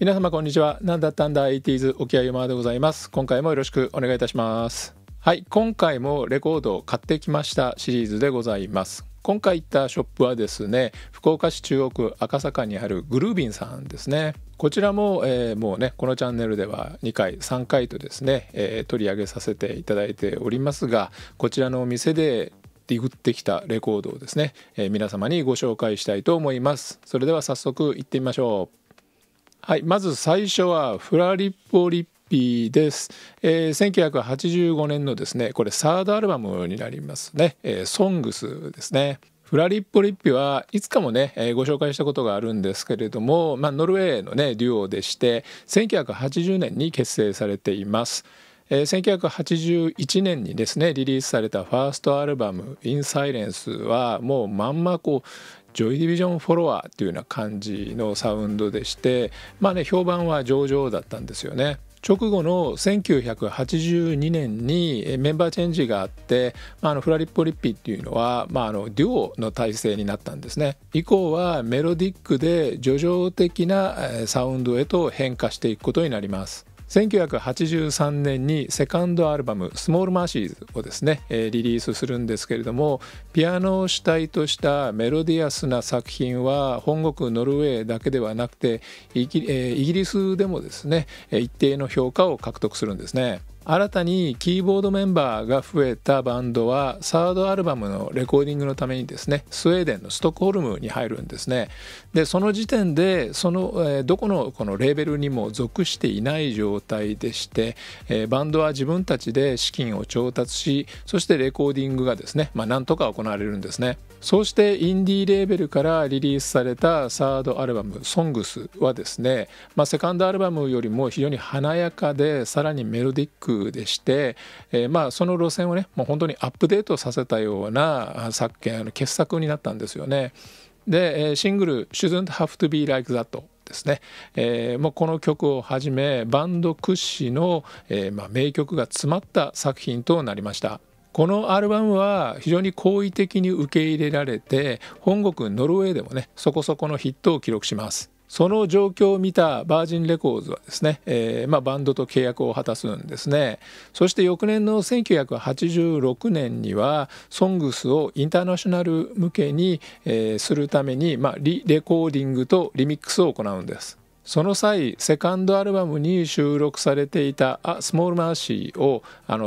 皆様こんにちは。何だったんだ 80s 沖合山でございます。今回もよろしくお願いいたします。はい、今回もレコードを買ってきましたシリーズでございます。今回行ったショップはですね、福岡市中央区赤坂にあるグルービンさんですね。こちらも、えー、もうね、このチャンネルでは2回、3回とですね、えー、取り上げさせていただいておりますが、こちらのお店でディグってきたレコードをですね、えー、皆様にご紹介したいと思います。それでは早速行ってみましょう。はい、まず最初はフラリッポリッピです、えー、1985年のですねこれサードアルバムになりますね「えー、ソングスですね。フラリッポリッピはいつかもね、えー、ご紹介したことがあるんですけれども、まあ、ノルウェーのねデュオでして1980年に結成されています。えー、1981年にですねリリースされたファーストアルバム「インサイレンスはもうまんまこうジョイ・ディビジョン・フォロワーというような感じのサウンドでしてまあね評判は上々だったんですよね。直後の1982年にメンバーチェンジがあって、まあ、あのフラリッポリッピっていうのは、まあ、あのデュオの体制になったんですね以降はメロディックで叙情的なサウンドへと変化していくことになります1983年にセカンドアルバム「スモール・マーシーズ」をですね、リリースするんですけれどもピアノを主体としたメロディアスな作品は本国ノルウェーだけではなくてイギリスでもですね一定の評価を獲得するんですね。新たにキーボードメンバーが増えたバンドはサードアルバムのレコーディングのためにですねスウェーデンのストックホルムに入るんですねでその時点でその、えー、どこのこのレーベルにも属していない状態でして、えー、バンドは自分たちで資金を調達しそしてレコーディングがですね、まあ、なんとか行われるんですねそうしてインディーレーベルからリリースされたサードアルバム「SONGS」はですね、まあ、セカンドアルバムよりも非常に華やかでさらにメロディックでして、えー、まあその路線をねもう本当にアップデートさせたような作傑作になったんですよね。で、シングル「Shouldn't Have to Be Like That」ですね、えー、もうこの曲をはじめバンド屈指の、えー、まあ、名曲が詰まった作品となりましたこのアルバムは非常に好意的に受け入れられて本国ノルウェーでもねそこそこのヒットを記録しますその状況を見たバージンレコーズはですね、えーまあ、バンドと契約を果たすんですねそして翌年の1986年には「ソングスをインターナショナル向けに、えー、するために、まあ、リレコーディングとリミックスを行うんです。その際セカンドアルバムに収録されていた「A Small Mercy を」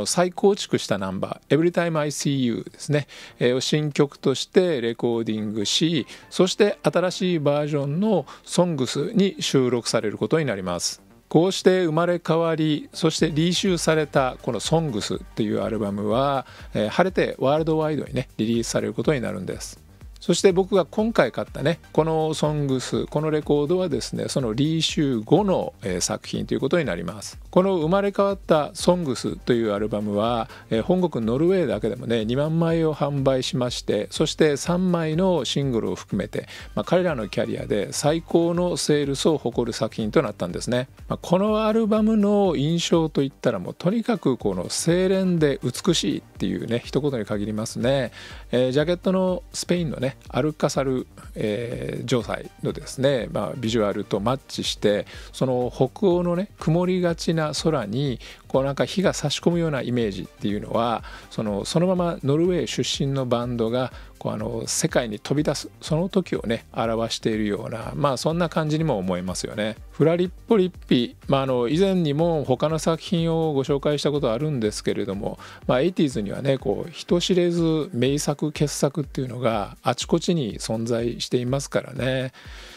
再構築したナンバー「Every Time I See You」ですね、えー、を新曲としてレコーディングしそして新しいバージョンの「Songs」に収録されることになります。こうして生まれ変わりそしてリーシューされたこの「SONGS」というアルバムは、えー、晴れてワールドワイドにねリリースされることになるんです。そして僕が今回買ったねこの「ソングスこのレコードはですねそのリーシュー後の、えー、作品ということになりますこの「生まれ変わった「ソングスというアルバムは、えー、本国ノルウェーだけでもね2万枚を販売しましてそして3枚のシングルを含めて、まあ、彼らのキャリアで最高のセールスを誇る作品となったんですね、まあ、このアルバムの印象といったらもうとにかくこの清廉で美しいっていうね一言に限りますね、えー、ジャケットのスペインのねアルカサル、えー、城塞のですね、まあ、ビジュアルとマッチしてその北欧のね曇りがちな空にこうなんか火が差し込むようなイメージっていうのはそのそのままノルウェー出身のバンドがこうあの世界に飛び出すその時をね表しているようなまあそんな感じにも思いますよね。フラリッポリッピ、まあ、あの以前にも他の作品をご紹介したことあるんですけれども、まあ、80s にはねこう人知れず名作傑作っていうのがあちこちに存在していますからね。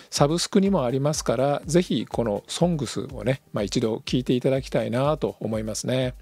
サブスクにもありますから是非この「ソングスをね、まあ、一度聴いていただきたいなと思いますね。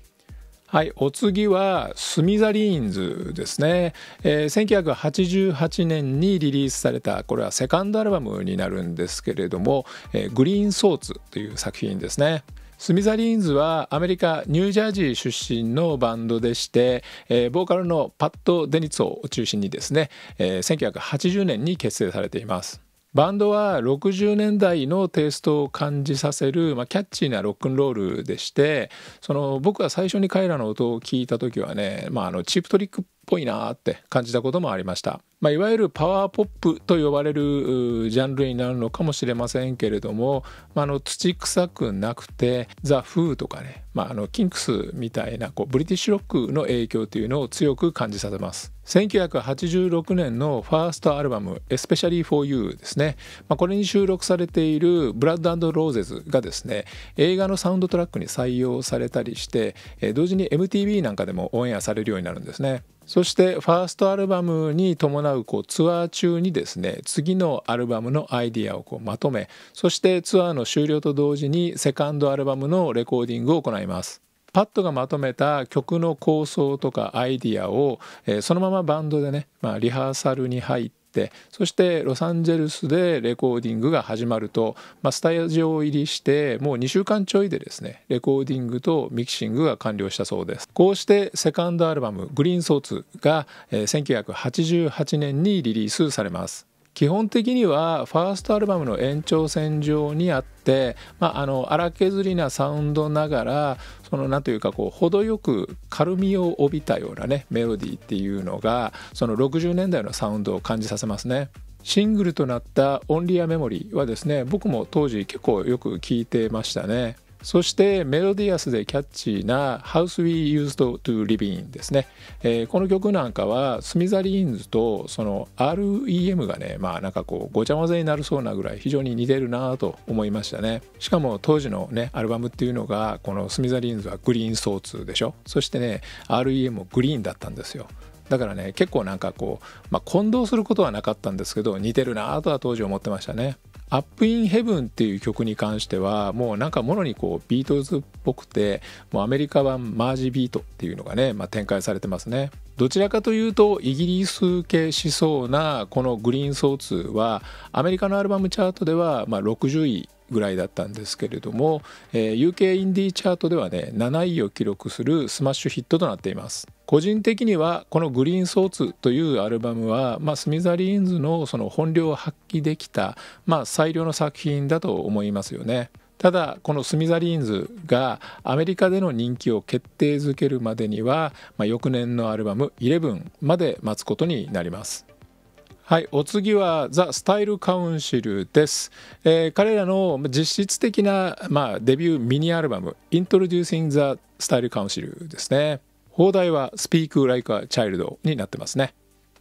はい、お次はスミザリーンズですね、えー、1988年にリリースされたこれはセカンドアルバムになるんですけれども「えー、グリーンソーツ」という作品ですね。スミザリーンズはアメリカニュージャージー出身のバンドでして、えー、ボーカルのパッド・デニツを中心にですね、えー、1980年に結成されています。バンドは60年代のテイストを感じさせる、まあ、キャッチーなロックンロールでしてその僕が最初に彼らの音を聞いた時はね、まあ、あのチープトリックっぽいなって感じたこともありました、まあ、いわゆるパワーポップと呼ばれるジャンルになるのかもしれませんけれども、まあ、あの土臭くなくてザ・フーとかね、まあ、あのキンクスみたいなこうブリティッシュロックの影響というのを強く感じさせます1986年のファーストアルバム「Especially for You」ですね、まあ、これに収録されている「ブラッドローゼズがですね映画のサウンドトラックに採用されたりして、同時に MTV なんかでもオンエアされるようになるんですね。そしてファーストアルバムに伴うこうツアー中にですね次のアルバムのアイディアをこうまとめそしてツアーの終了と同時にセカンドアルバムのレコーディングを行います。パッドがまとめた曲の構想とかアイディアを、えー、そのままバンドでね、まあ、リハーサルに入ってそしてロサンゼルスでレコーディングが始まると、まあ、スタジオ入りしてもう2週間ちょいでですねレコーディングとミキシングが完了したそうですこうしてセカンドアルバム「グリーンソーツが」1988年にリリースされます基本的にはファーストアルバムの延長線上にあって、まあ、あの荒削りなサウンドながらその何というかこう程よく軽みを帯びたようなねメロディーっていうのがその60年代のサウンドを感じさせますね。シングルとなった「オンリアメモリー」はですね僕も当時結構よく聴いてましたね。そしてメロディアスでキャッチーな「House We Used to Live In」ですね、えー、この曲なんかはスミザリーンズとその REM がねまあなんかこうごちゃ混ぜになるそうなぐらい非常に似てるなと思いましたねしかも当時のねアルバムっていうのがこのスミザリーンズはグリーンソーツでしょそしてね REM もグリーンだったんですよだからね結構なんかこう、まあ、混同することはなかったんですけど似てるなとは当時思ってましたねアップインヘブンっていう曲に関してはもうなんかものにこうビートルズっぽくてもうアメリカ版マージビートっていうのがね、まあ、展開されてますねどちらかというとイギリス系しそうなこのグリーンソーツはアメリカのアルバムチャートではま60位ぐらいだったんですけれども、えー、UK インディーチャートではね7位を記録するスマッシュヒットとなっています個人的にはこの「グリーンソーツ」というアルバムは、まあ、スミザリーンズのその本領を発揮できた、まあ、最良の作品だと思いますよね。ただこのスミザリーンズがアメリカでの人気を決定づけるまでには、まあ、翌年のアルバム「11」まで待つことになります。はい、お次はザ・スタイル・カウンシルです、えー、彼らの実質的な、まあ、デビューミニアルバム「Introducing the Style Council」ですね。放題は Speak Like a Child になってますね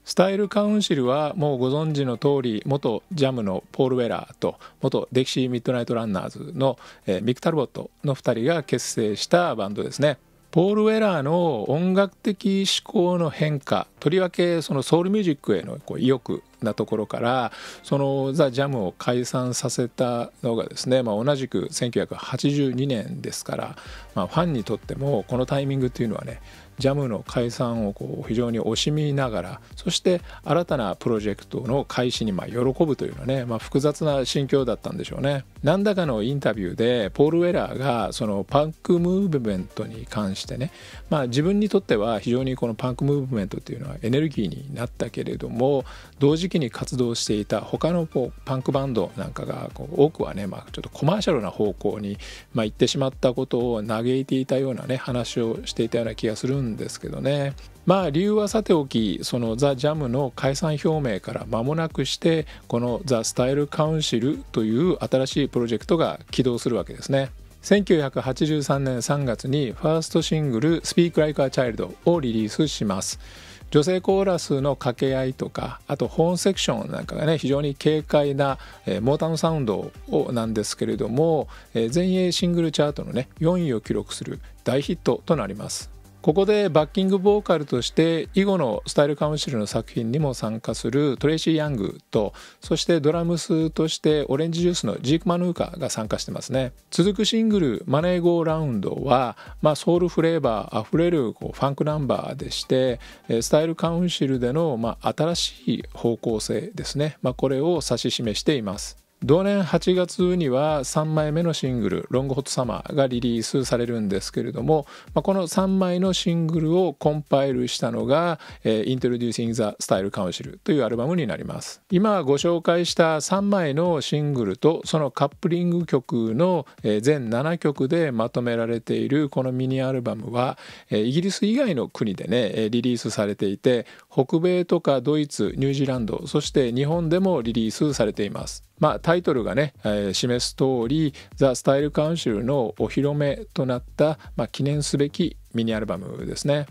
スタイルカウンシルはもうご存知の通り元ジャムのポール・ウェラーと元デキシー・ミッドナイト・ランナーズのミク・タルボットの2人が結成したバンドですねポール・ウェラーの音楽的思考の変化とりわけそのソウルミュージックへのこう意欲なところからそのザ・ジャムを解散させたのがですね、まあ、同じく1982年ですから、まあ、ファンにとってもこのタイミングっていうのはねジャムの解散をこう非常に惜しみながらそして新たなプロジェクトの開始にまあ喜ぶというのはね、まあ、複雑な心境だったんでしょうね。何らかのインタビューでポール・ウェラーがそのパンクムーブメントに関してね、まあ、自分にとっては非常にこのパンクムーブメントっていうのはエネルギーになったけれども同時期に活動していた他のこうパンクバンドなんかがこう多くはね、まあ、ちょっとコマーシャルな方向に、まあ行ってしまったことを嘆いていたようなね話をしていたような気がするんんですけどねまあ理由はさておきそのザ・ジャムの解散表明から間もなくしてこのザ・スタイル・カウンシルという新しいプロジェクトが起動するわけですね1983年3月にファーストシングル「Speak Like a Child」をリリースします女性コーラスの掛け合いとかあとホーンセクションなんかがね非常に軽快な、えー、モータウンサウンドをなんですけれども、えー、全英シングルチャートのね4位を記録する大ヒットとなりますここでバッキングボーカルとして以後のスタイルカウンシルの作品にも参加するトレイシー・ヤングとそしてドラムスとしてオレンジジュースのジーク・マヌーカが参加してますね続くシングル「マネーゴーラウンドは」まあ、ソウルフレーバーあふれるこうファンクナンバーでしてスタイルカウンシルでのまあ新しい方向性ですね、まあ、これを指し示しています同年8月には3枚目のシングル「ロングホットサマー」がリリースされるんですけれども、まあ、この3枚のシングルをコンパイルしたのが「Introducing the Style Council」というアルバムになります今ご紹介した3枚のシングルとそのカップリング曲の全7曲でまとめられているこのミニアルバムはイギリス以外の国でねリリースされていて北米とかドイツニュージーランドそして日本でもリリースされています、まあタイトルがね、えー、示す通りザ・スタイルカウンシルのお披露目となった、まあ、記念すべきミニアルバムですね。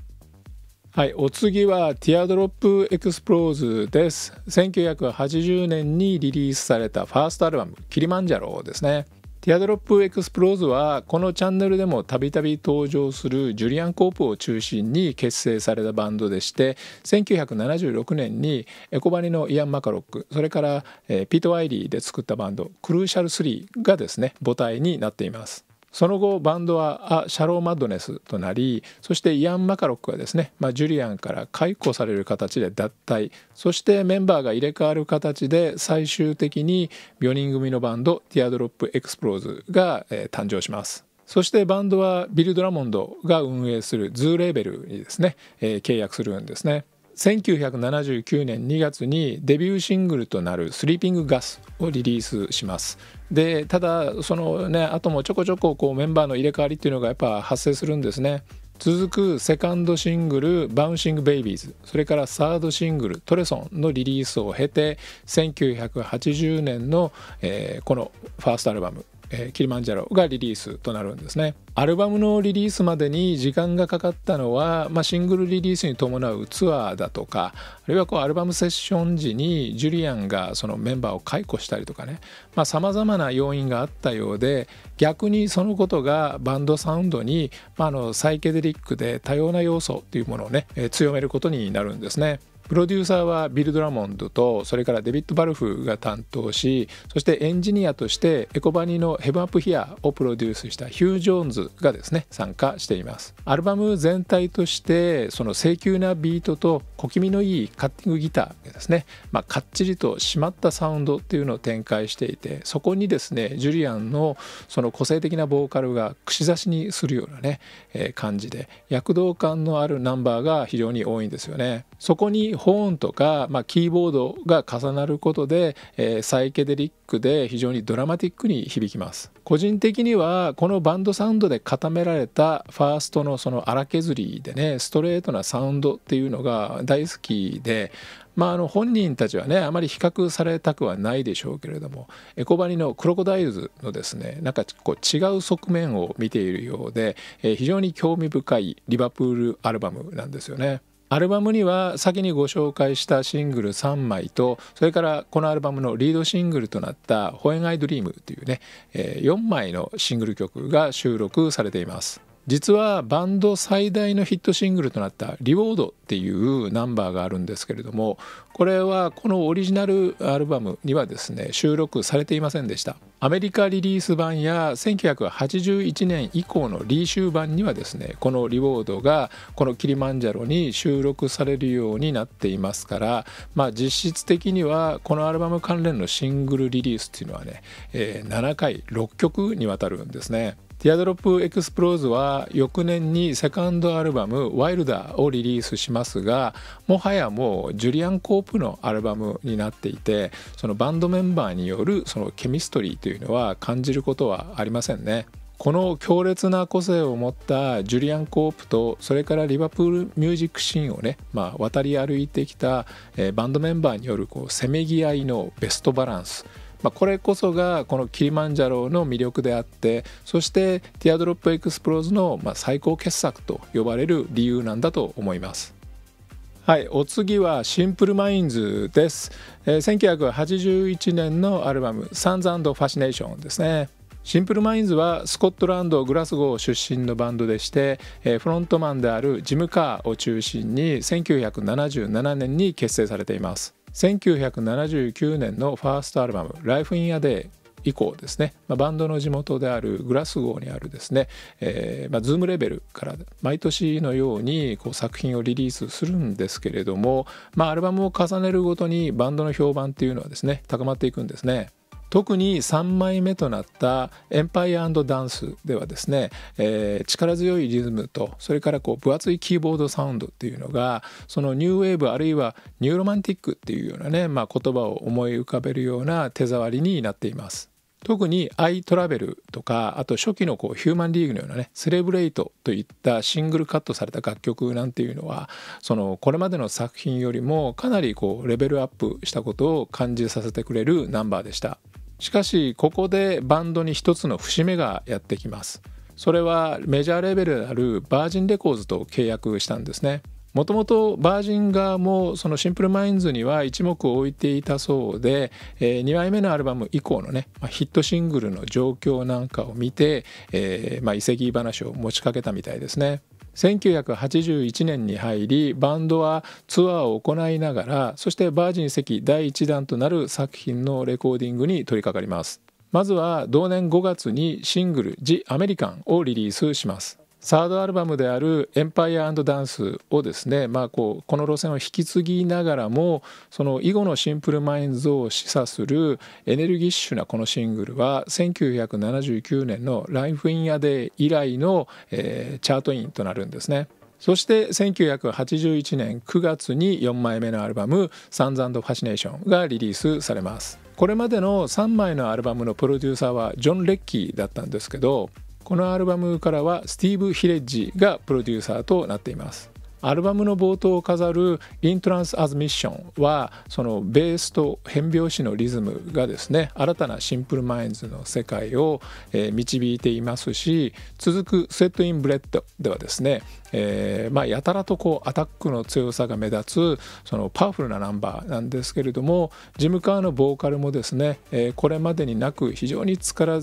はい、お次は「ティアドロップエクスプローズ」です1980年にリリースされたファーストアルバム「キリマンジャロ」ですねティアドロップエクスプローズはこのチャンネルでもたびたび登場するジュリアン・コープを中心に結成されたバンドでして1976年にエコバニのイアン・マカロックそれからピート・ワイリーで作ったバンドクルーシャル3がですね母体になっています。その後バンドは「ア・シャロー・マッドネス」となりそしてイアン・マカロックはですね、まあ、ジュリアンから解雇される形で脱退そしてメンバーが入れ替わる形で最終的に4人組のバンド「ティアドロップ・エクスプローズが」えー、誕生します。そしてバンドはビル・ドラモンドが運営するズーレーベルにですね、えー、契約するんですね。1979年2月にデビューシングルとなる「スリーピング・ガス」をリリースしますでただそのねあともちょこちょここうメンバーの入れ替わりっていうのがやっぱ発生するんですね続くセカンドシングル「バウンシング・ベイビーズ」それからサードシングル「トレソン」のリリースを経て1980年の、えー、このファーストアルバムえー、キリマンジャロがリリースとなるんですねアルバムのリリースまでに時間がかかったのは、まあ、シングルリリースに伴うツアーだとかあるいはこうアルバムセッション時にジュリアンがそのメンバーを解雇したりとかねさまざ、まな要因があったようで逆にそのことがバンドサウンドに、まあ、あのサイケデリックで多様な要素というものをね、えー、強めることになるんですね。プロデューサーはビル・ドラモンドとそれからデビッド・バルフが担当しそしてエンジニアとしてエコバニーの「ヘブンアップ・ヒア」をプロデュースしたヒュー・ジョーンズがですね参加していますアルバム全体としてその清急なビートと小気味のいいカッティングギターがですね、まあ、かっちりと締まったサウンドっていうのを展開していてそこにですねジュリアンのその個性的なボーカルが串刺しにするようなね、えー、感じで躍動感のあるナンバーが非常に多いんですよねそこにホーンとか、まあ、キーボードが重なることで、えー、サイケデリックで非常にドラマティックに響きます個人的にはこのバンドサウンドで固められたファーストのその荒削りでねストレートなサウンドっていうのが大好きでまあ、あの本人たちはねあまり比較されたくはないでしょうけれどもエコバニのクロコダイルズのですねなんかこう違う側面を見ているようで、えー、非常に興味深いリバプールアルバムなんですよね。アルバムには先にご紹介したシングル3枚とそれからこのアルバムのリードシングルとなった「ホエンアイドリームというね、え4枚のシングル曲が収録されています。実はバンド最大のヒットシングルとなった「リボード」っていうナンバーがあるんですけれどもこれはこのオリジナルアルバムにはですね収録されていませんでしたアメリカリリース版や1981年以降のリーシュー版にはですねこの「リボード」がこのキリマンジャロに収録されるようになっていますからまあ実質的にはこのアルバム関連のシングルリリースっていうのはね、えー、7回6曲にわたるんですね。ティアドロップエクスプローズは翌年にセカンドアルバム「ワイルダーをリリースしますがもはやもうジュリアン・コープのアルバムになっていてそのバンドメンバーによるそのケミストリーというのは感じることはありませんね。この強烈な個性を持ったジュリアン・コープとそれからリバプールミュージックシーンをね、まあ、渡り歩いてきた、えー、バンドメンバーによるこうせめぎ合いのベストバランスまあ、これこそがこのキリマンジャロの魅力であってそしてティアドロップエクスプローズのま最高傑作と呼ばれる理由なんだと思います。はい、お次はシンプルマインズです、えー、1981年のアルバム「サンズファシネーション」ですね。シンプルマインズはスコットランドグラスゴー出身のバンドでして、フロントマンであるジム・カーを中心に1977年に結成されています。1979年のファーストアルバム「Life in a Day」以降ですね、バンドの地元であるグラスゴーにあるですね、えーまあ、ズームレベルから毎年のようにこう作品をリリースするんですけれども、まあ、アルバムを重ねるごとにバンドの評判っていうのはですね高まっていくんですね。特に3枚目となった「エンパイアダンス」ではですね、えー、力強いリズムとそれからこう分厚いキーボードサウンドっていうのがそのニューウェーブあるいはニューロマンティックっていうようなね、まあ、言葉を思い浮かべるような手触りになっています。特に「アイ・トラベル」とかあと初期のこうヒューマンリーグのようなね「セレブレイト」といったシングルカットされた楽曲なんていうのはそのこれまでの作品よりもかなりこうレベルアップしたことを感じさせてくれるナンバーでした。しかしここでバンドに一つの節目がやってきますそれはメジャーレベルであるバージンレコーズと契約したんですねもともとバージン側もそのシンプルマインズには一目を置いていたそうで、えー、2枚目のアルバム以降のね、まあ、ヒットシングルの状況なんかを見て、えーまあ、移籍話を持ちかけたみたいですね。1981年に入りバンドはツアーを行いながらそしてバージン席第1弾となる作品のレコーディングに取り掛かりますまずは同年5月にシングル「The American」をリリースしますサードアルバムである「エンパイアダンス」をですね、まあ、この路線を引き継ぎながらもその囲碁のシンプルマインズを示唆するエネルギッシュなこのシングルは1979年の「ライフ・イン・ア・デイ」以来の、えー、チャートインとなるんですね。そして1981年9月に4枚目のアルバム「サンズファシネーション」がリリースされます。これまでの3枚のアルバムのプロデューサーはジョン・レッキーだったんですけどこのアルバムからはスティーブ・ヒレッジがプロデューサーとなっていますアルバムの冒頭を飾る「イントランス・アズ・ミッションは」そのベースと変拍子のリズムがですね新たなシンプル・マインズの世界を、導いていますし続く「セット・イン・ブレッド」ではですね、えーまあ、やたらとこうアタックの強さが目立つそのパワフルなナンバーなんですけれどもジム・カーのボーカルもですね、えー、これまでになく非常に力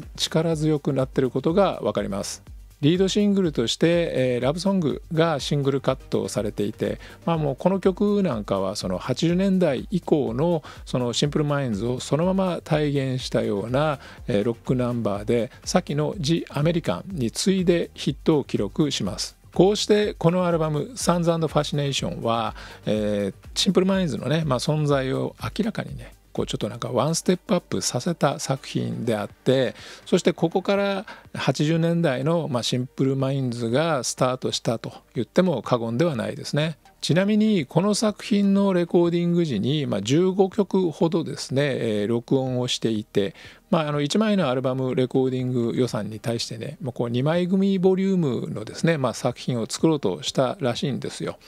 強くなってることが分かります。リードシングルとして、えー、ラブソングがシングルカットされていて、まあ、もうこの曲なんかはその80年代以降のそのシンプルマインズをそのまま体現したような、えー、ロックナンバーで先の「ジ・アメリカン」に次いでヒットを記録します。こうしてこのアルバム「サンズファシネーションは」えー、シンプルマインズのね、まあ、存在を明らかにねこうちょっとなんかワンステップアップさせた作品であってそしてここから80年代のまシンプルマインズがスタートしたと言っても過言ではないですね。ちなみにこの作品のレコーディング時に、まあ、15曲ほどですね、えー、録音をしていて、まあ、あの1枚のアルバムレコーディング予算に対してね、まあ、こう2枚組ボリュームのですね、まあ、作品を作ろうとしたらしいんですよ。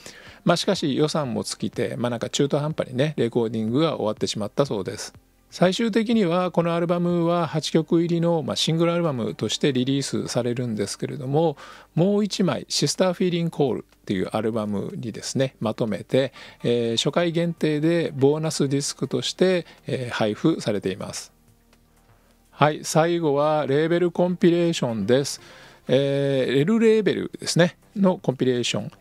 まあ、しかし予算も尽きて、まあ、なんか中途半端にねレコーディングが終わってしまったそうです。最終的にはこのアルバムは8曲入りの、まあ、シングルアルバムとしてリリースされるんですけれどももう1枚「シスターフィーリンコール」っていうアルバムにですねまとめて、えー、初回限定でボーナスディスクとして、えー、配布されていますはい最後はレーベルコンピレーションです、えー、L レーベルですねのコンピレーション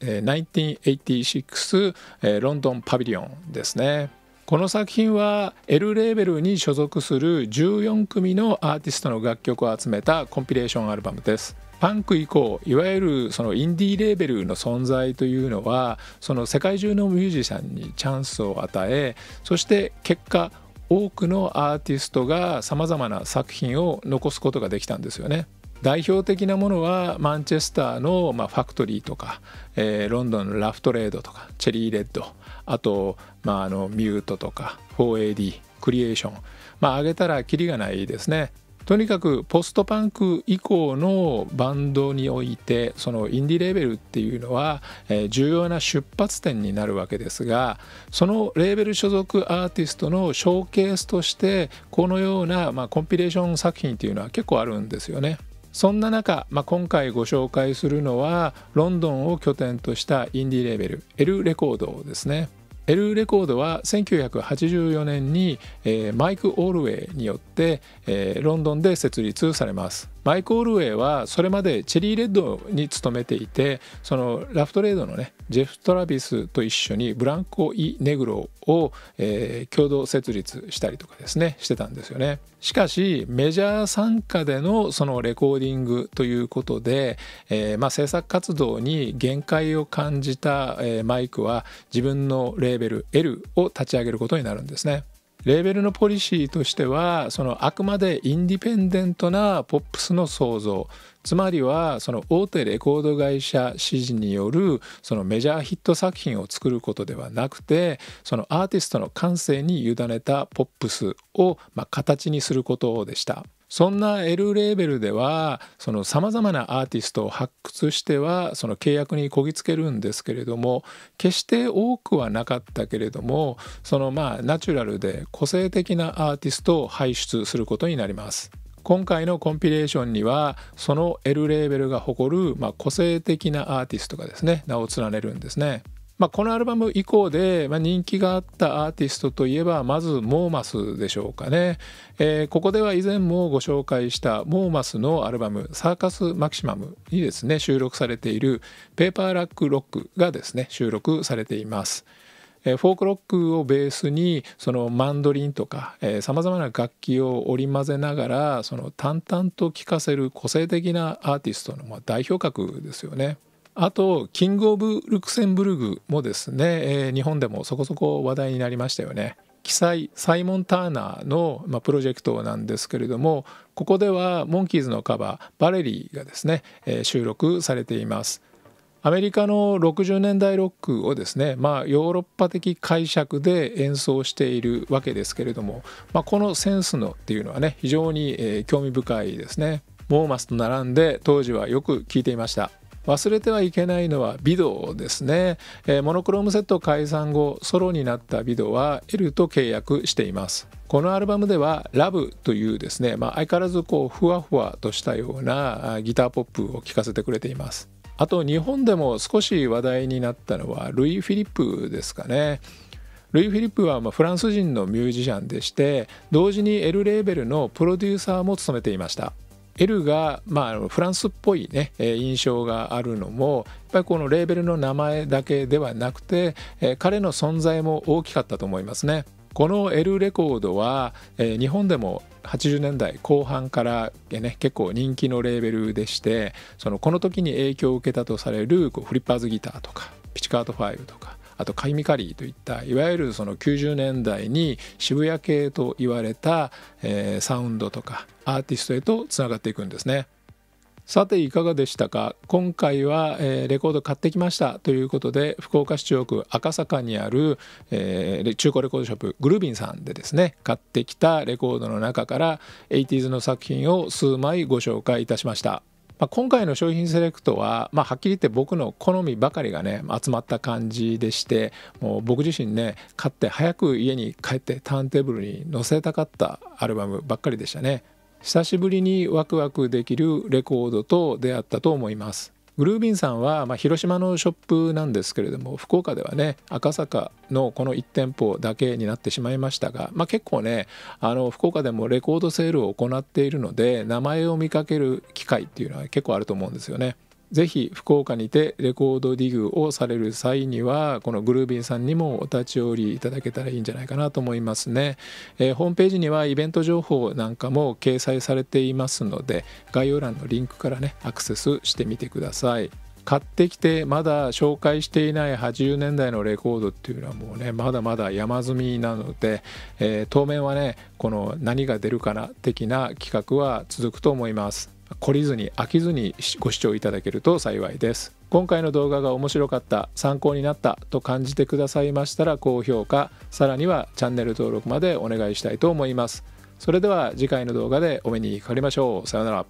L1986 ロンドンパビリオンですねこの作品は L レーベルに所属する14組のアーティストの楽曲を集めたコンピレーションアルバムですパンク以降いわゆるそのインディーレーベルの存在というのはその世界中のミュージシャンにチャンスを与えそして結果多くのアーティストがさまざまな作品を残すことができたんですよね。代表的なものはマンチェスターの、まあ、ファクトリーとか、えー、ロンドンのラフトレードとかチェリーレッドあと、まあ、あのミュートとか 4AD クリエーションまあ上げたらキリがないですねとにかくポストパンク以降のバンドにおいてそのインディレーベルっていうのは、重要な出発点になるわけですがそのレーベル所属アーティストのショーケースとしてこのような、まコンピレーション作品っていうのは結構あるんですよね。そんな中、まあ、今回ご紹介するのはロンドンを拠点としたインディーレーベル L レコードですね。L レコードは1984年に、えー、マイク・オールウェイによって、えー、ロンドンで設立されます。マイク・オールウェイはそれまでチェリーレッドに勤めていてそのラフトレードのねジェフ・トラビスと一緒にブランコ・イ・ネグロを、えー、共同設立したりとかですねしてたんですよね。しかしメジャー参加でのそのレコーディングということで、えーまあ、制作活動に限界を感じた、えー、マイクは自分のレーベル L を立ち上げることになるんですね。レーベルのポリシーとしてはそのあくまでインディペンデントなポップスの創造つまりはその大手レコード会社支持によるそのメジャーヒット作品を作ることではなくてそのアーティストの感性に委ねたポップスをま形にすることでした。そんな L レーベルではさまざまなアーティストを発掘してはその契約にこぎつけるんですけれども決して多くはなかったけれどもそのまあナチュラルで個性的なアーティストを輩出することになります。今回のコンピレーションにはその L レーベルが誇る、まあ、個性的なアーティストがですね名を連ねるんですね。まあ、このアルバム以降で、まあ、人気があったアーティストといえばまずモーマスでしょうかね、えー、ここでは以前もご紹介したモーマスのアルバム「サーカス・マキシマム」にですね収録されている「ペーパーラック・ロック」がですね収録されています。えフォークロックをベースにそのマンドリンとかさまざまな楽器を織り交ぜながらその淡々と聴かせる個性的なアーティストの代表格ですよね。あとキング・オブ・ルクセンブルグもですね、えー、日本でもそこそこ話題になりましたよね。記載サイモン・ターナーの、まあ、プロジェクトなんですけれどもここではモンキーズのカバー「バレリー」がですね、えー、収録されています。アメリカの60年代ロックをですね、まあ、ヨーロッパ的解釈で演奏しているわけですけれども、まあ、このセンスのっていうのはね非常に、えー、興味深いですね。モーマスと並んで当時はよく聞いていました。忘れてはいけないのはビドですね、えー、モノクロームセット解散後ソロになったビドは L と契約していますこのアルバムでは「ラブというですね、まあ、相変わらずこうふわふわとしたようなギターポップを聴かせてくれていますあと日本でも少し話題になったのはルイ・フィリップですかねルイ・フィリップはフランス人のミュージシャンでして同時に L レーベルのプロデューサーも務めていました L が、まあ、フランスっぽい、ね、印象があるのもやっぱりこのレーベルの名前だけではなくて、彼の存在も大きかったと思いますね。この L レコードは、日本でも80年代後半から、ね、結構人気のレーベルでしてそのこの時に影響を受けたとされるこうフリッパーズギターとかピチカート5とかあとカイミカリーといったいわゆるその90年代に渋谷系と言われた、えー、サウンドとかアーティストへとつながっていくんですね。さていかがでしたか今回は、えー、レコード買ってきましたということで福岡市中央区赤坂にある、えー、中古レコードショップグルービンさんでですね買ってきたレコードの中から 80s の作品を数枚ご紹介いたしました。まあ、今回の商品セレクトは、まあ、はっきり言って僕の好みばかりがね集まった感じでしてもう僕自身ね買って早く家に帰ってターンテーブルに載せたかったアルバムばっかりでしたね。久しぶりにワクワクできるレコードと出会ったと思いますグルービンさんは、まあ、広島のショップなんですけれども福岡ではね赤坂のこの1店舗だけになってしまいましたが、まあ、結構ねあの福岡でもレコードセールを行っているので名前を見かける機会っていうのは結構あると思うんですよね。ぜひ福岡にてレコードディグをされる際にはこのグルービンさんにもお立ち寄りいただけたらいいんじゃないかなと思いますね、えー、ホームページにはイベント情報なんかも掲載されていますので概要欄のリンクからねアクセスしてみてください買ってきてまだ紹介していない80年代のレコードっていうのはもうねまだまだ山積みなので、えー、当面はねこの何が出るかな的な企画は続くと思います懲りずに飽きずにご視聴いただけると幸いです今回の動画が面白かった参考になったと感じてくださいましたら高評価さらにはチャンネル登録までお願いしたいと思いますそれでは次回の動画でお目にかかりましょうさようなら